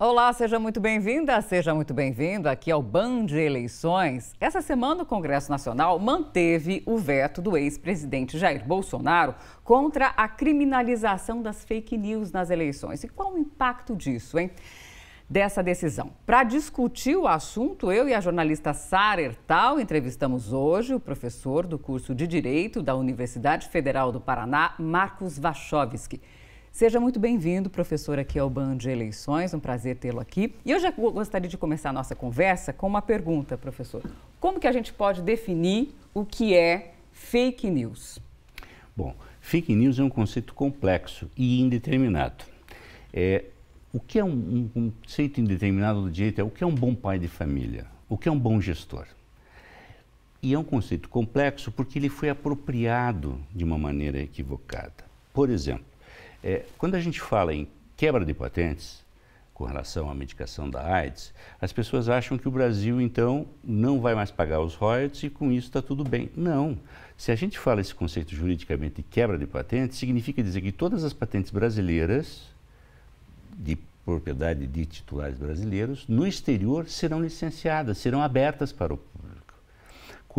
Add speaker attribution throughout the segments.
Speaker 1: Olá, seja muito bem-vinda, seja muito bem-vindo aqui ao Ban de Eleições. Essa semana o Congresso Nacional manteve o veto do ex-presidente Jair Bolsonaro contra a criminalização das fake news nas eleições. E qual o impacto disso, hein? Dessa decisão. Para discutir o assunto, eu e a jornalista Sara Ertal entrevistamos hoje o professor do curso de Direito da Universidade Federal do Paraná, Marcos Wachowski. Seja muito bem-vindo, professor, aqui ao Bando de Eleições. Um prazer tê-lo aqui. E eu já gostaria de começar a nossa conversa com uma pergunta, professor. Como que a gente pode definir o que é fake news?
Speaker 2: Bom, fake news é um conceito complexo e indeterminado. É, o que é um, um conceito indeterminado do direito é o que é um bom pai de família, o que é um bom gestor. E é um conceito complexo porque ele foi apropriado de uma maneira equivocada. Por exemplo, é, quando a gente fala em quebra de patentes, com relação à medicação da AIDS, as pessoas acham que o Brasil, então, não vai mais pagar os royalties e com isso está tudo bem. Não. Se a gente fala esse conceito juridicamente de quebra de patente, significa dizer que todas as patentes brasileiras, de propriedade de titulares brasileiros, no exterior serão licenciadas, serão abertas para o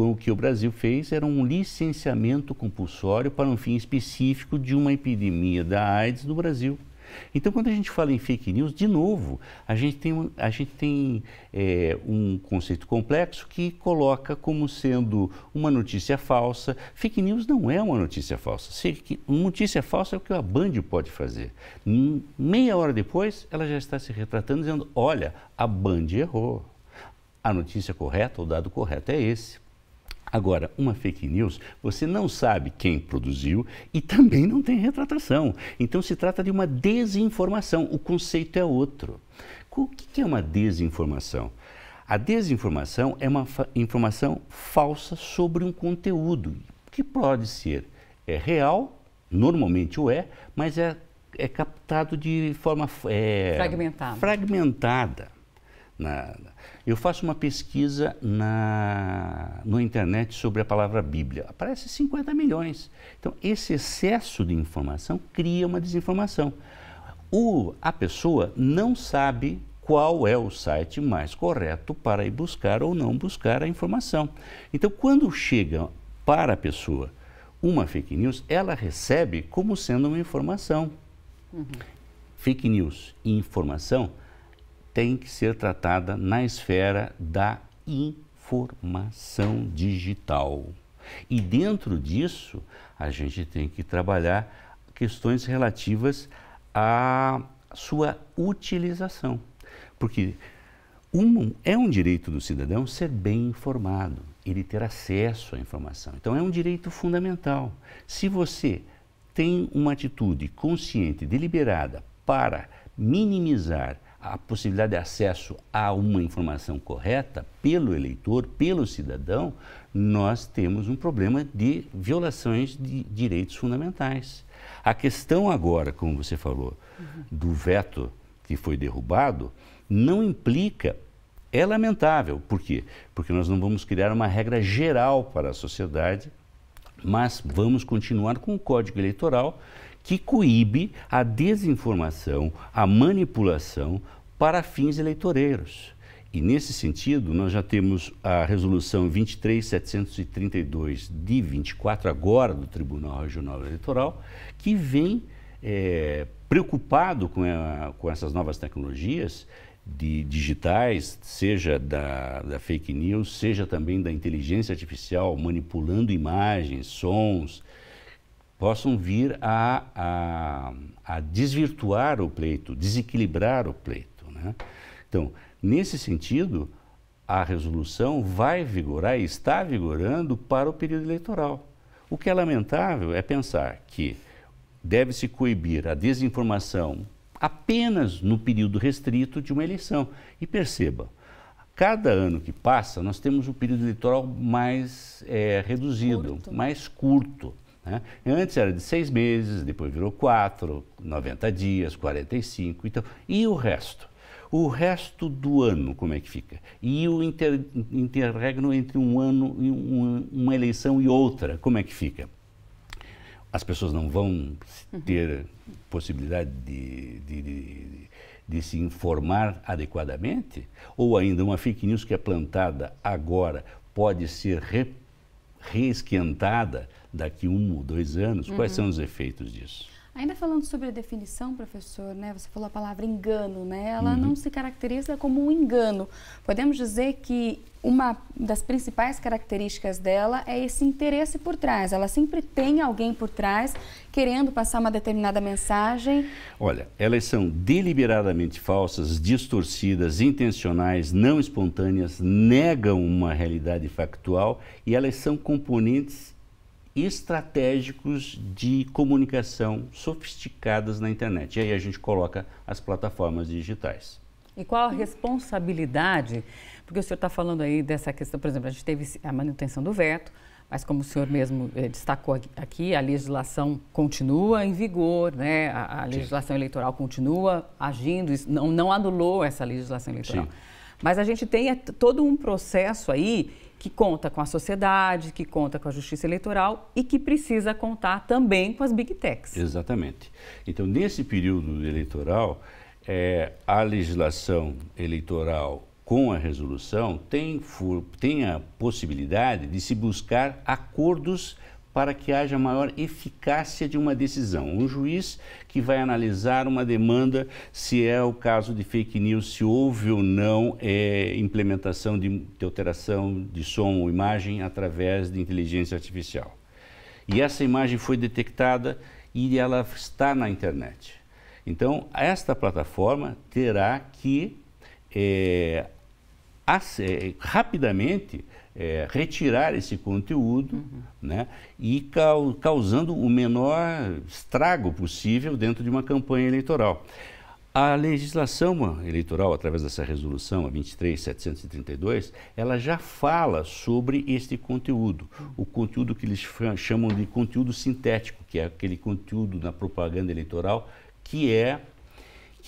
Speaker 2: o que o Brasil fez era um licenciamento compulsório para um fim específico de uma epidemia da AIDS no Brasil. Então, quando a gente fala em fake news, de novo, a gente tem, a gente tem é, um conceito complexo que coloca como sendo uma notícia falsa. Fake news não é uma notícia falsa. Fake, notícia falsa é o que a Band pode fazer. Hum, meia hora depois, ela já está se retratando dizendo: olha, a Band errou. A notícia correta, o dado correto é esse. Agora, uma fake news, você não sabe quem produziu e também não tem retratação. Então se trata de uma desinformação. O conceito é outro. O que é uma desinformação? A desinformação é uma fa informação falsa sobre um conteúdo que pode ser é, real, normalmente o é, mas é, é captado de forma é, fragmentada. fragmentada na, eu faço uma pesquisa na, na internet sobre a palavra Bíblia. Aparece 50 milhões. Então, esse excesso de informação cria uma desinformação. O, a pessoa não sabe qual é o site mais correto para ir buscar ou não buscar a informação. Então, quando chega para a pessoa uma fake news, ela recebe como sendo uma informação. Uhum. Fake news e informação tem que ser tratada na esfera da informação digital. E dentro disso, a gente tem que trabalhar questões relativas à sua utilização. Porque um, é um direito do cidadão ser bem informado, ele ter acesso à informação. Então, é um direito fundamental. Se você tem uma atitude consciente, deliberada, para minimizar a possibilidade de acesso a uma informação correta pelo eleitor, pelo cidadão, nós temos um problema de violações de direitos fundamentais. A questão agora, como você falou, uhum. do veto que foi derrubado, não implica. É lamentável. Por quê? Porque nós não vamos criar uma regra geral para a sociedade, mas vamos continuar com o Código Eleitoral que coíbe a desinformação, a manipulação para fins eleitoreiros. E nesse sentido, nós já temos a resolução 23732 de 24 agora do Tribunal Regional Eleitoral, que vem é, preocupado com, a, com essas novas tecnologias de digitais, seja da, da fake news, seja também da inteligência artificial manipulando imagens, sons, possam vir a, a, a desvirtuar o pleito, desequilibrar o pleito. Né? Então, nesse sentido, a resolução vai vigorar e está vigorando para o período eleitoral. O que é lamentável é pensar que deve-se coibir a desinformação apenas no período restrito de uma eleição. E perceba, cada ano que passa, nós temos um período eleitoral mais é, reduzido, curto. mais curto. Né? Antes era de seis meses, depois virou quatro, 90 dias, 45. Então, e o resto? O resto do ano, como é que fica? E o inter, interregno entre um ano e um, uma eleição e outra, como é que fica? As pessoas não vão uhum. ter uhum. possibilidade de, de, de, de se informar adequadamente? Ou ainda uma fake news que é plantada agora pode ser repetida? reesquentada daqui um ou dois anos, uhum. quais são os efeitos disso?
Speaker 3: Ainda falando sobre a definição, professor, né? Você falou a palavra engano, né? Ela uhum. não se caracteriza como um engano. Podemos dizer que uma das principais características dela é esse interesse por trás. Ela sempre tem alguém por trás querendo passar uma determinada mensagem.
Speaker 2: Olha, elas são deliberadamente falsas, distorcidas, intencionais, não espontâneas, negam uma realidade factual e elas são componentes estratégicos de comunicação sofisticadas na internet. E aí a gente coloca as plataformas digitais.
Speaker 1: E qual a responsabilidade? Porque o senhor está falando aí dessa questão, por exemplo, a gente teve a manutenção do veto, mas como o senhor mesmo eh, destacou aqui, a legislação continua em vigor, né? a, a legislação Sim. eleitoral continua agindo, não, não anulou essa legislação eleitoral. Sim. Mas a gente tem eh, todo um processo aí que conta com a sociedade, que conta com a justiça eleitoral e que precisa contar também com as big techs.
Speaker 2: Exatamente. Então, nesse período eleitoral, é, a legislação eleitoral com a resolução tem, for, tem a possibilidade de se buscar acordos para que haja maior eficácia de uma decisão. Um juiz que vai analisar uma demanda, se é o caso de fake news, se houve ou não é, implementação de, de alteração de som ou imagem através de inteligência artificial. E essa imagem foi detectada e ela está na internet. Então, esta plataforma terá que é, rapidamente é, retirar esse conteúdo uhum. né, e causando o menor estrago possível dentro de uma campanha eleitoral. A legislação eleitoral, através dessa resolução, a 23732, ela já fala sobre este conteúdo, o conteúdo que eles chamam de conteúdo sintético, que é aquele conteúdo na propaganda eleitoral que é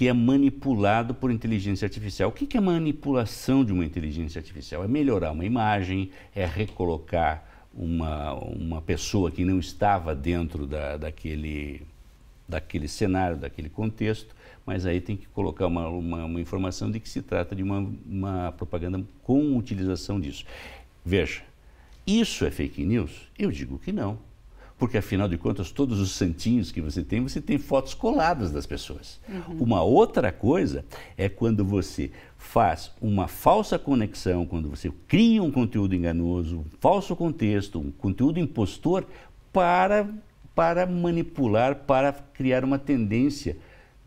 Speaker 2: que é manipulado por inteligência artificial. O que é manipulação de uma inteligência artificial? É melhorar uma imagem, é recolocar uma, uma pessoa que não estava dentro da, daquele, daquele cenário, daquele contexto, mas aí tem que colocar uma, uma, uma informação de que se trata de uma, uma propaganda com utilização disso. Veja, isso é fake news? Eu digo que não. Porque, afinal de contas, todos os santinhos que você tem, você tem fotos coladas das pessoas. Uhum. Uma outra coisa é quando você faz uma falsa conexão, quando você cria um conteúdo enganoso, um falso contexto, um conteúdo impostor para, para manipular, para criar uma tendência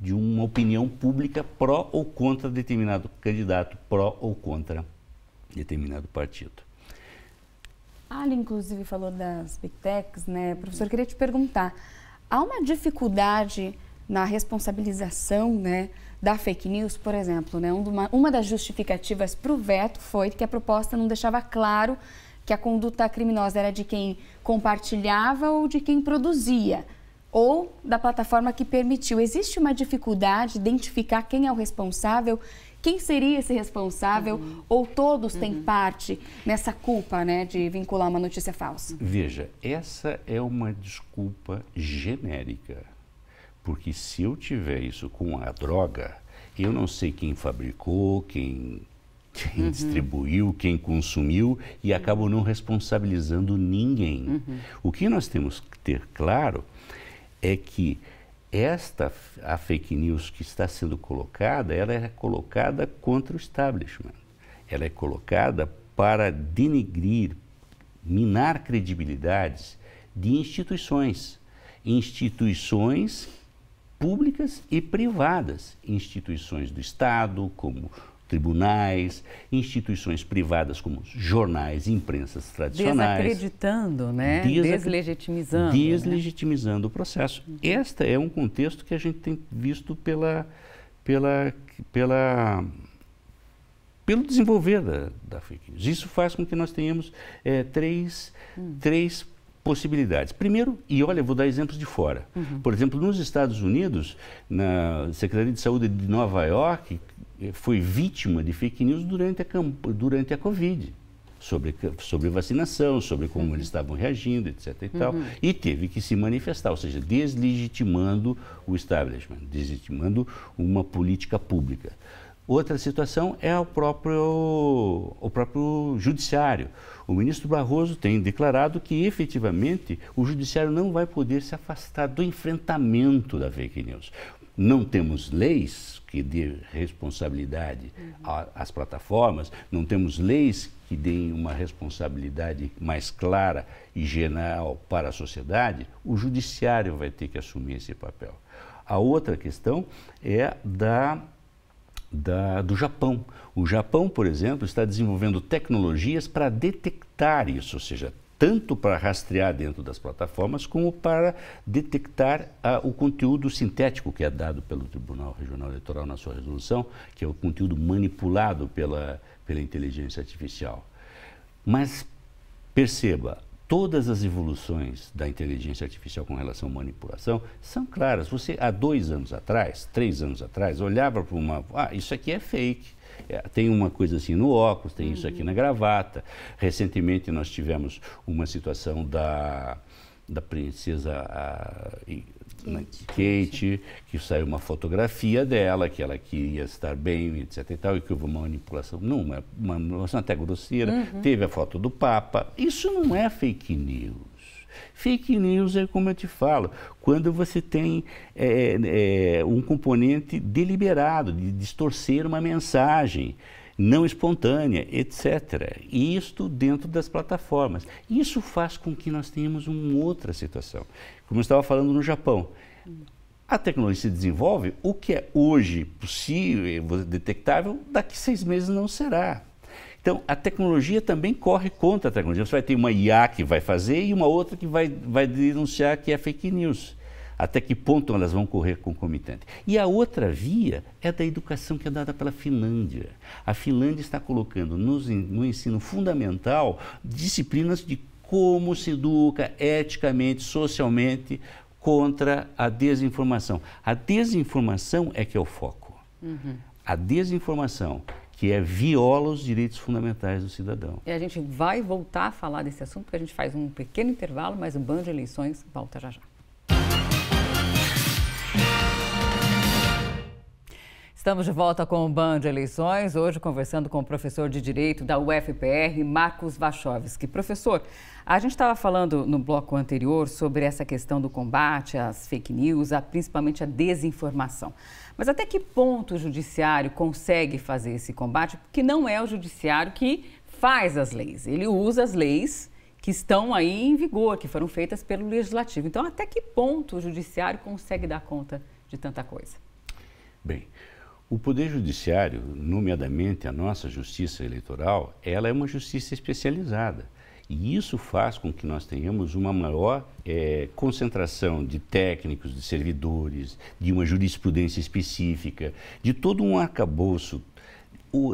Speaker 2: de uma opinião pública pró ou contra determinado candidato, pró ou contra determinado partido.
Speaker 3: Ali, inclusive, falou das Big Techs, né? Professor, queria te perguntar, há uma dificuldade na responsabilização, né, da fake news, por exemplo, né? Uma, uma das justificativas para o veto foi que a proposta não deixava claro que a conduta criminosa era de quem compartilhava ou de quem produzia, ou da plataforma que permitiu. Existe uma dificuldade de identificar quem é o responsável quem seria esse responsável uhum. ou todos uhum. têm parte nessa culpa né, de vincular uma notícia falsa?
Speaker 2: Veja, essa é uma desculpa genérica. Porque se eu tiver isso com a droga, eu não sei quem fabricou, quem quem uhum. distribuiu, quem consumiu e acabo não responsabilizando ninguém. Uhum. O que nós temos que ter claro é que esta a fake news que está sendo colocada, ela é colocada contra o establishment. Ela é colocada para denegrir, minar credibilidades de instituições, instituições públicas e privadas, instituições do Estado, como tribunais, instituições privadas como jornais, imprensas tradicionais.
Speaker 1: Desacreditando, né? Desac... Deslegitimizando. Deslegitimizando
Speaker 2: né? o processo. Este é um contexto que a gente tem visto pela, pela, pela, pelo desenvolver da, da fake news. Isso faz com que nós tenhamos é, três, hum. três possibilidades. Primeiro, e olha, vou dar exemplos de fora. Uhum. Por exemplo, nos Estados Unidos, na Secretaria de Saúde de Nova York, eh, foi vítima de fake news durante a, durante a Covid, sobre, sobre vacinação, sobre como uhum. eles estavam reagindo, etc. E, tal, uhum. e teve que se manifestar, ou seja, deslegitimando o establishment, deslegitimando uma política pública. Outra situação é o próprio, o próprio judiciário. O ministro Barroso tem declarado que efetivamente o judiciário não vai poder se afastar do enfrentamento da fake news não temos leis que dê responsabilidade uhum. às plataformas, não temos leis que deem uma responsabilidade mais clara e geral para a sociedade, o judiciário vai ter que assumir esse papel. A outra questão é da, da do Japão. O Japão, por exemplo, está desenvolvendo tecnologias para detectar isso, ou seja, tanto para rastrear dentro das plataformas, como para detectar ah, o conteúdo sintético que é dado pelo Tribunal Regional Eleitoral na sua resolução, que é o conteúdo manipulado pela, pela inteligência artificial. Mas perceba, todas as evoluções da inteligência artificial com relação à manipulação são claras. Você, há dois anos atrás, três anos atrás, olhava para uma. Ah, isso aqui é fake é, tem uma coisa assim no óculos, tem uhum. isso aqui uhum. na gravata. Recentemente nós tivemos uma situação da, da princesa a, Kate. Né, Kate, que saiu uma fotografia dela, que ela queria estar bem, etc. e tal, e que houve uma manipulação, não, uma, uma manipulação até grosseira. Uhum. Teve a foto do Papa. Isso não é fake news. Fake news é como eu te falo, quando você tem é, é, um componente deliberado de distorcer uma mensagem não espontânea, etc. E isto dentro das plataformas. Isso faz com que nós tenhamos uma outra situação. Como eu estava falando no Japão, a tecnologia se desenvolve, o que é hoje possível, detectável, daqui seis meses não será. Então, a tecnologia também corre contra a tecnologia. Você vai ter uma IA que vai fazer e uma outra que vai, vai denunciar que é fake news. Até que ponto elas vão correr concomitante? E a outra via é da educação que é dada pela Finlândia. A Finlândia está colocando nos, no ensino fundamental disciplinas de como se educa eticamente, socialmente contra a desinformação. A desinformação é que é o foco. Uhum. A desinformação que é viola os direitos fundamentais do cidadão.
Speaker 1: E a gente vai voltar a falar desse assunto, porque a gente faz um pequeno intervalo, mas o Bando de Eleições volta já já. Estamos de volta com o Band Eleições, hoje conversando com o professor de Direito da UFPR, Marcos Vachovski. Professor, a gente estava falando no bloco anterior sobre essa questão do combate às fake news, a, principalmente à desinformação. Mas até que ponto o judiciário consegue fazer esse combate? Porque não é o judiciário que faz as leis, ele usa as leis que estão aí em vigor, que foram feitas pelo legislativo. Então, até que ponto o judiciário consegue dar conta de tanta coisa?
Speaker 2: Bem, o Poder Judiciário, nomeadamente a nossa justiça eleitoral, ela é uma justiça especializada. E isso faz com que nós tenhamos uma maior é, concentração de técnicos, de servidores, de uma jurisprudência específica, de todo um arcabouço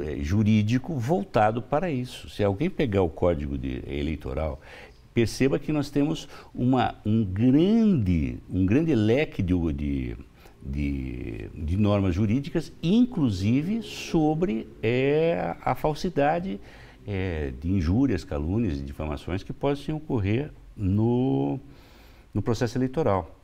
Speaker 2: é, jurídico voltado para isso. Se alguém pegar o código de, eleitoral perceba que nós temos uma, um, grande, um grande leque de, de de, de normas jurídicas, inclusive sobre é, a falsidade é, de injúrias, calúnias e difamações que podem ocorrer no, no processo eleitoral.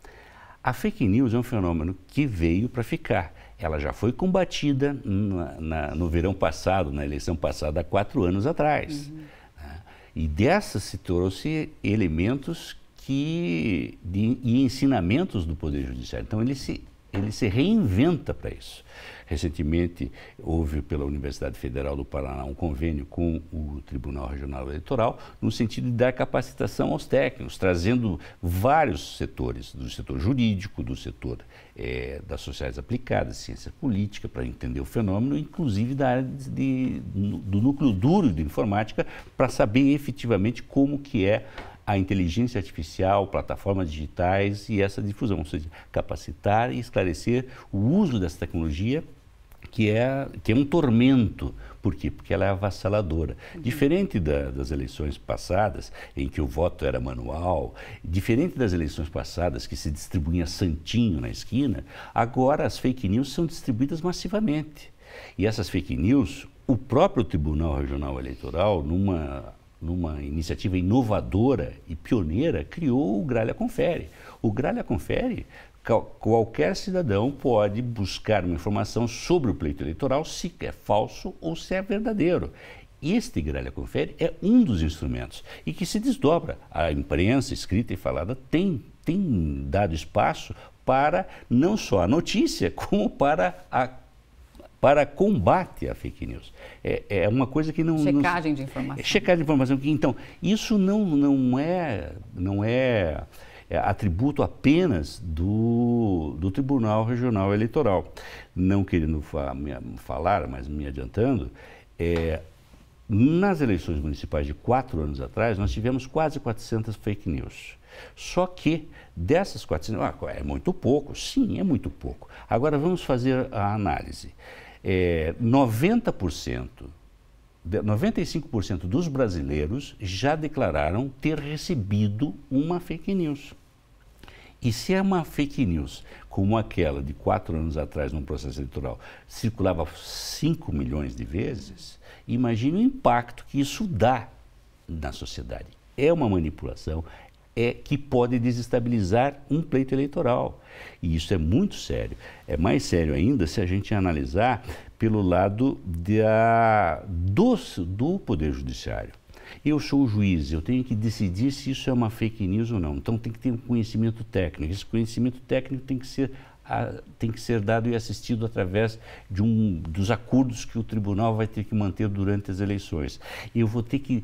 Speaker 2: A fake news é um fenômeno que veio para ficar. Ela já foi combatida na, na, no verão passado, na eleição passada, há quatro anos atrás. Uhum. Né? E dessa se trouxe elementos que, de, e ensinamentos do Poder Judiciário. Então, ele se ele se reinventa para isso. Recentemente, houve pela Universidade Federal do Paraná um convênio com o Tribunal Regional Eleitoral no sentido de dar capacitação aos técnicos, trazendo vários setores, do setor jurídico, do setor é, das sociais aplicadas, ciência política, para entender o fenômeno, inclusive da área de, de, do núcleo duro de informática, para saber efetivamente como que é a inteligência artificial, plataformas digitais e essa difusão, ou seja, capacitar e esclarecer o uso dessa tecnologia que é, que é um tormento. Por quê? Porque ela é avassaladora. Uhum. Diferente da, das eleições passadas, em que o voto era manual, diferente das eleições passadas, que se distribuía santinho na esquina, agora as fake news são distribuídas massivamente. E essas fake news, o próprio Tribunal Regional Eleitoral, numa numa iniciativa inovadora e pioneira, criou o Gralha Confere. O Gralha Confere, qualquer cidadão pode buscar uma informação sobre o pleito eleitoral, se é falso ou se é verdadeiro. Este Gralha Confere é um dos instrumentos e que se desdobra. A imprensa escrita e falada tem, tem dado espaço para não só a notícia, como para a para combate à fake news. É, é uma coisa que não... Checagem não, de informação. É checagem de informação. Então, isso não, não é... Não é é atributo apenas do, do Tribunal Regional Eleitoral. Não querendo fa falar, mas me adiantando, é, nas eleições municipais de quatro anos atrás, nós tivemos quase 400 fake news. Só que dessas 400, ah, é muito pouco, sim, é muito pouco. Agora vamos fazer a análise é, 90%, 95% dos brasileiros já declararam ter recebido uma fake news. E se é uma fake news como aquela de quatro anos atrás num processo eleitoral circulava 5 milhões de vezes, imagine o impacto que isso dá na sociedade. É uma manipulação, é que pode desestabilizar um pleito eleitoral. E isso é muito sério. É mais sério ainda se a gente analisar pelo lado da, do, do Poder Judiciário. Eu sou o juiz, eu tenho que decidir se isso é uma fake news ou não. Então tem que ter um conhecimento técnico. Esse conhecimento técnico tem que ser, a, tem que ser dado e assistido através de um dos acordos que o tribunal vai ter que manter durante as eleições. Eu vou ter que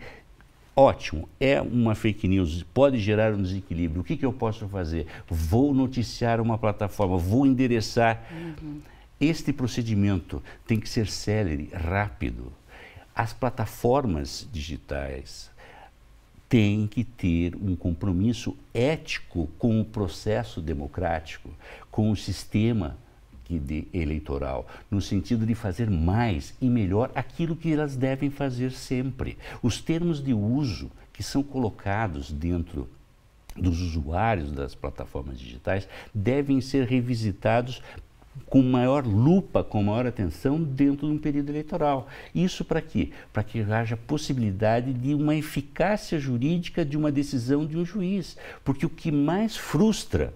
Speaker 2: Ótimo, é uma fake news, pode gerar um desequilíbrio. O que, que eu posso fazer? Vou noticiar uma plataforma, vou endereçar. Uhum. Este procedimento tem que ser célere, rápido. As plataformas digitais têm que ter um compromisso ético com o processo democrático, com o sistema democrático que de eleitoral, no sentido de fazer mais e melhor aquilo que elas devem fazer sempre. Os termos de uso que são colocados dentro dos usuários das plataformas digitais devem ser revisitados com maior lupa, com maior atenção dentro de um período eleitoral. Isso para quê? Para que haja possibilidade de uma eficácia jurídica de uma decisão de um juiz. Porque o que mais frustra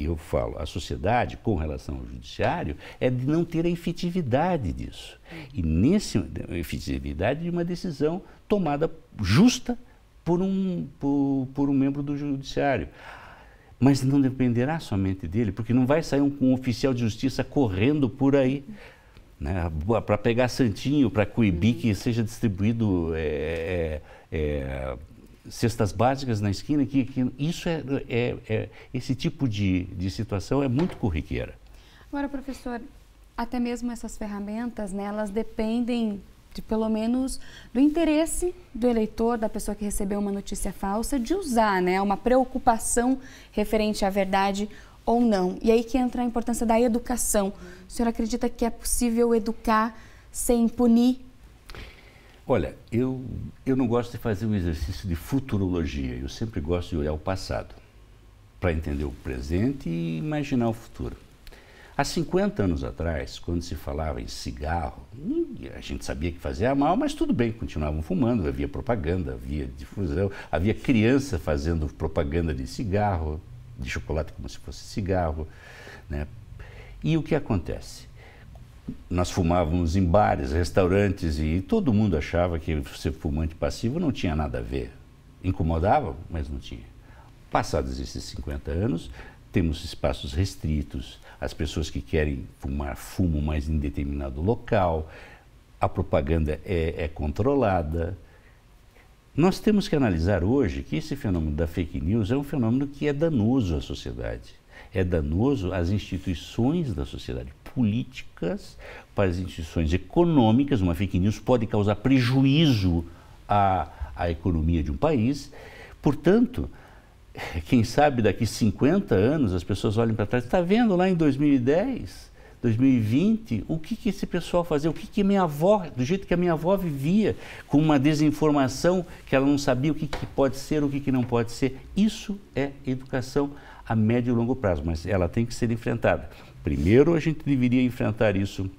Speaker 2: e eu falo, a sociedade com relação ao judiciário é de não ter a efetividade disso. E nesse efetividade de uma decisão tomada justa por um, por, por um membro do judiciário. Mas não dependerá somente dele, porque não vai sair um, um oficial de justiça correndo por aí. Né, para pegar santinho, para coibir uhum. que seja distribuído é, é, é cestas básicas na esquina, que, que isso é, é, é, esse tipo de, de situação é muito corriqueira.
Speaker 3: Agora, professor, até mesmo essas ferramentas, né, elas dependem de, pelo menos do interesse do eleitor, da pessoa que recebeu uma notícia falsa, de usar, né, uma preocupação referente à verdade ou não. E aí que entra a importância da educação. O senhor acredita que é possível educar sem punir
Speaker 2: Olha, eu, eu não gosto de fazer um exercício de futurologia. Eu sempre gosto de olhar o passado para entender o presente e imaginar o futuro. Há 50 anos atrás, quando se falava em cigarro, a gente sabia que fazia mal, mas tudo bem, continuavam fumando, havia propaganda, havia difusão, havia criança fazendo propaganda de cigarro, de chocolate como se fosse cigarro. Né? E o que acontece? nós fumávamos em bares, restaurantes e todo mundo achava que ser fumante passivo não tinha nada a ver. Incomodava, mas não tinha. Passados esses 50 anos, temos espaços restritos, as pessoas que querem fumar fumam mais em determinado local, a propaganda é, é controlada. Nós temos que analisar hoje que esse fenômeno da fake news é um fenômeno que é danoso à sociedade, é danoso às instituições da sociedade políticas, para as instituições econômicas. Uma fake news pode causar prejuízo à, à economia de um país. Portanto, quem sabe daqui 50 anos as pessoas olhem para trás, está vendo lá em 2010, 2020, o que, que esse pessoal fazia, o que, que minha avó, do jeito que a minha avó vivia, com uma desinformação que ela não sabia o que, que pode ser, o que, que não pode ser. Isso é educação a médio e longo prazo, mas ela tem que ser enfrentada. Primeiro, a gente deveria enfrentar isso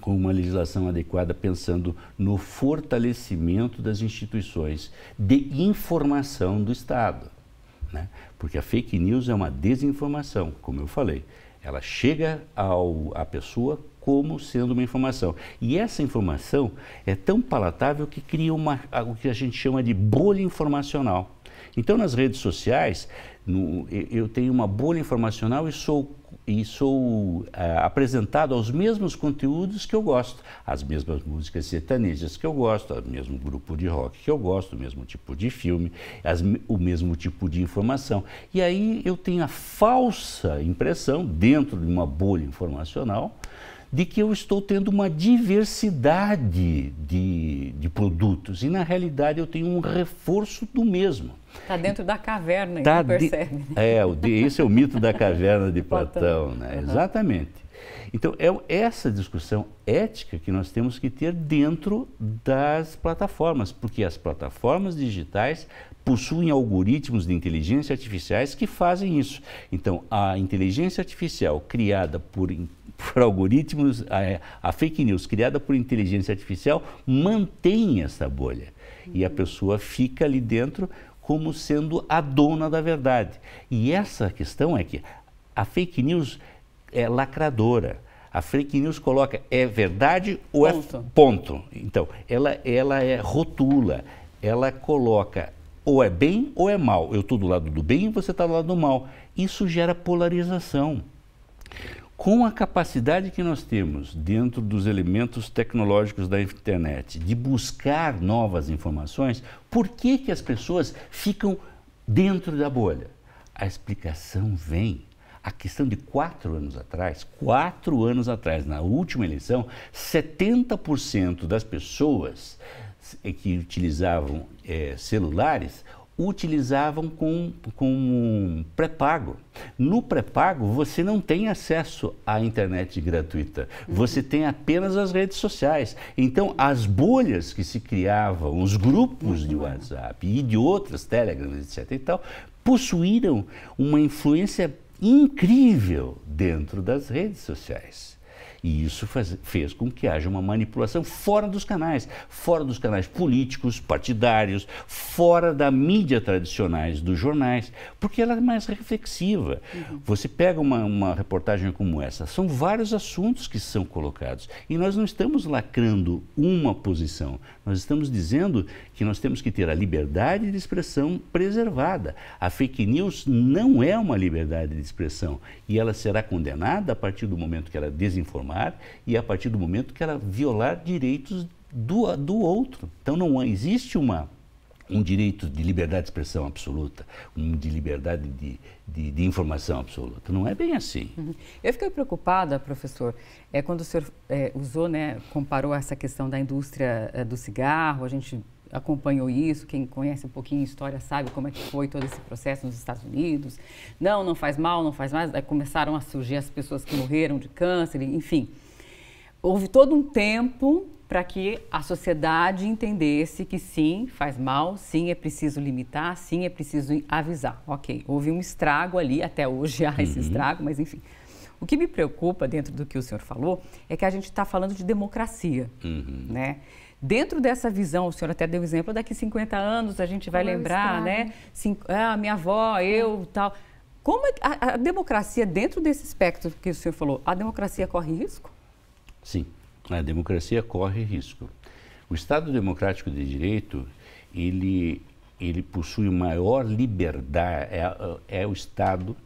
Speaker 2: com uma legislação adequada, pensando no fortalecimento das instituições de informação do Estado. Né? Porque a fake news é uma desinformação, como eu falei. Ela chega ao, à pessoa como sendo uma informação. E essa informação é tão palatável que cria uma, o que a gente chama de bolha informacional. Então, nas redes sociais, no, eu tenho uma bolha informacional e sou e sou uh, é, apresentado aos mesmos conteúdos que eu gosto, as mesmas músicas sertanejas que eu gosto, o mesmo grupo de rock que eu gosto, o mesmo tipo de filme, as, o mesmo tipo de informação. E aí eu tenho a falsa impressão, dentro de uma bolha informacional, de que eu estou tendo uma diversidade de, de produtos e na realidade eu tenho um reforço
Speaker 1: do mesmo. Está dentro da caverna, tá então, de, percebe.
Speaker 2: Né? É, esse é o mito da caverna de Platão, né? Uhum. exatamente. Então, é essa discussão ética que nós temos que ter dentro das plataformas, porque as plataformas digitais possuem algoritmos de inteligência artificiais que fazem isso. Então, a inteligência artificial criada por por algoritmos, a, a, fake news criada por inteligência artificial mantém essa bolha. Uhum. E a pessoa fica ali dentro como sendo a dona da verdade. E essa questão é que a fake news é lacradora. A fake news coloca é verdade ou é ponto. é ponto. Então, ela, ela é rotula, ela coloca ou é bem ou é mal. Eu estou do lado do bem e você está do lado do mal. Isso gera polarização com a capacidade que nós temos dentro dos elementos tecnológicos da internet de buscar novas informações, por que, que as pessoas ficam dentro da bolha? A explicação vem. A questão de quatro anos atrás, quatro anos atrás, na última eleição, 70% das pessoas eh, que utilizavam é, celulares utilizavam com, com um pré-pago. No pré-pago, você não tem acesso à internet gratuita, você tem apenas as redes sociais. Então, as bolhas que se criavam, os grupos de WhatsApp e de outras, Telegram, etc. e tal, possuíram uma influência incrível dentro das redes sociais. E isso faz, fez com que haja uma manipulação fora dos canais, fora dos canais políticos, partidários, fora da mídia tradicionais, dos jornais, porque ela é mais reflexiva. Uhum. Você pega uma, uma reportagem como essa, são vários assuntos que são colocados. E nós não estamos lacrando uma posição, nós estamos dizendo que nós temos que ter a liberdade de expressão preservada. A fake news não é uma liberdade de expressão e ela será condenada a partir do momento que ela desinformar e a partir do momento que ela violar direitos do, do outro. Então não existe uma um direito de liberdade de expressão absoluta, um de liberdade de, de, de informação absoluta. Não é bem assim.
Speaker 1: Uhum. Eu fiquei preocupada, professor, é, quando o senhor é, usou, né, comparou essa questão da indústria é, do cigarro, a gente acompanhou isso, quem conhece um pouquinho a história sabe como é que foi todo esse processo nos Estados Unidos. Não, não faz mal, não faz mais. começaram a surgir as pessoas que morreram de câncer, enfim. Houve todo um tempo para que a sociedade entendesse que sim, faz mal, sim, é preciso limitar, sim, é preciso avisar. Ok, houve um estrago ali, até hoje há esse uhum. estrago, mas enfim. O que me preocupa dentro do que o senhor falou é que a gente está falando de democracia, uhum. né? Dentro dessa visão, o senhor até deu o exemplo, daqui 50 anos a gente vai Como lembrar, né? Cinco, ah, minha avó, eu, tal. Como é a, a democracia, dentro desse espectro que o senhor falou, a democracia corre risco?
Speaker 2: Sim a democracia corre risco. O Estado democrático de direito, ele, ele possui maior liberdade, é, é o Estado,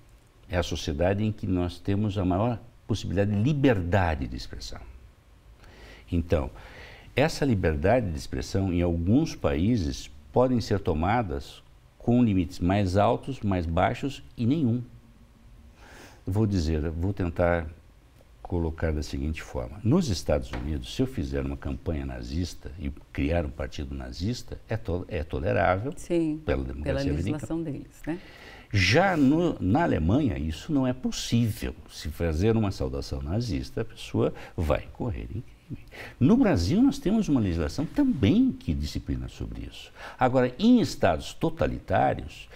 Speaker 2: é a sociedade em que nós temos a maior possibilidade de liberdade de expressão. Então, essa liberdade de expressão em alguns países podem ser tomadas com limites mais altos, mais baixos e nenhum. Vou dizer, vou tentar colocar da seguinte forma: nos Estados Unidos, se eu fizer uma campanha nazista e criar um partido nazista, é, to é tolerável Sim, pela democracia pela legislação
Speaker 1: americana. deles, né?
Speaker 2: Já no, na Alemanha, isso não é possível. Se fazer uma saudação nazista, a pessoa vai correr em crime. No Brasil, nós temos uma legislação também que disciplina sobre isso. Agora, em estados totalitários,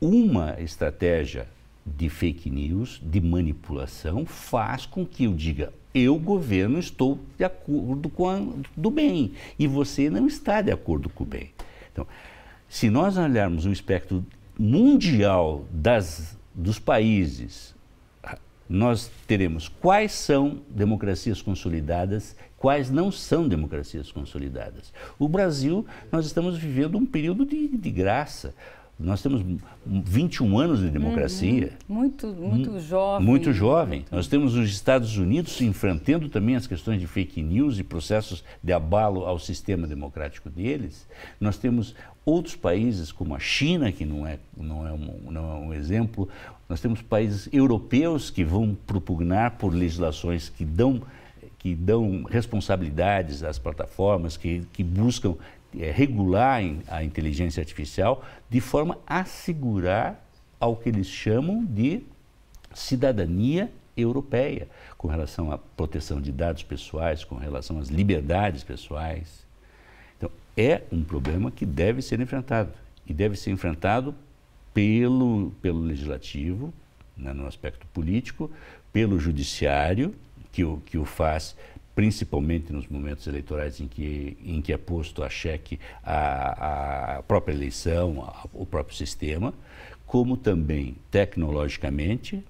Speaker 2: uma estratégia de fake news, de manipulação, faz com que eu diga: eu, governo, estou de acordo com a, do bem e você não está de acordo com o bem. Então, se nós olharmos o espectro mundial das, dos países, nós teremos quais são democracias consolidadas, quais não são democracias consolidadas. O Brasil, nós estamos vivendo um período de, de graça nós temos 21 anos de democracia.
Speaker 1: Uhum. Muito, muito hum, jovem. Muito
Speaker 2: jovem. Muito. Nós temos os Estados Unidos enfrentando também as questões de fake news e processos de abalo ao sistema democrático deles. Nós temos outros países, como a China, que não é, não é, um, não é um exemplo. Nós temos países europeus que vão propugnar por legislações que dão que dão responsabilidades às plataformas, que, que buscam é, regular a inteligência artificial de forma a assegurar ao que eles chamam de cidadania europeia, com relação à proteção de dados pessoais, com relação às liberdades pessoais. Então, é um problema que deve ser enfrentado e deve ser enfrentado pelo, pelo legislativo, né, no aspecto político, pelo judiciário, que o, que o faz principalmente nos momentos eleitorais em que, em que é posto a cheque a, a própria eleição, a, o próprio sistema, como também tecnologicamente,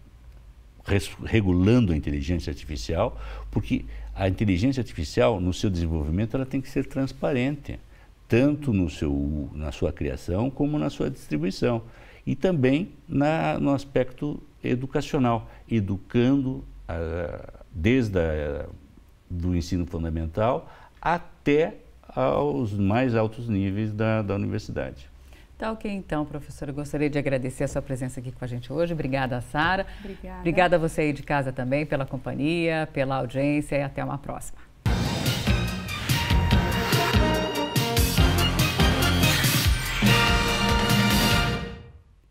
Speaker 2: res, regulando a inteligência artificial, porque a inteligência artificial, no seu desenvolvimento, ela tem que ser transparente, tanto no seu, na sua criação como na sua distribuição. E também na, no aspecto educacional, educando a, ah, desde a do ensino fundamental até aos mais altos níveis da, da universidade.
Speaker 1: Tá ok, então, professor. Eu gostaria de agradecer a sua presença aqui com a gente hoje. Obrigada, Sara. Obrigada. Obrigada a você aí de casa também pela companhia, pela audiência e até uma próxima.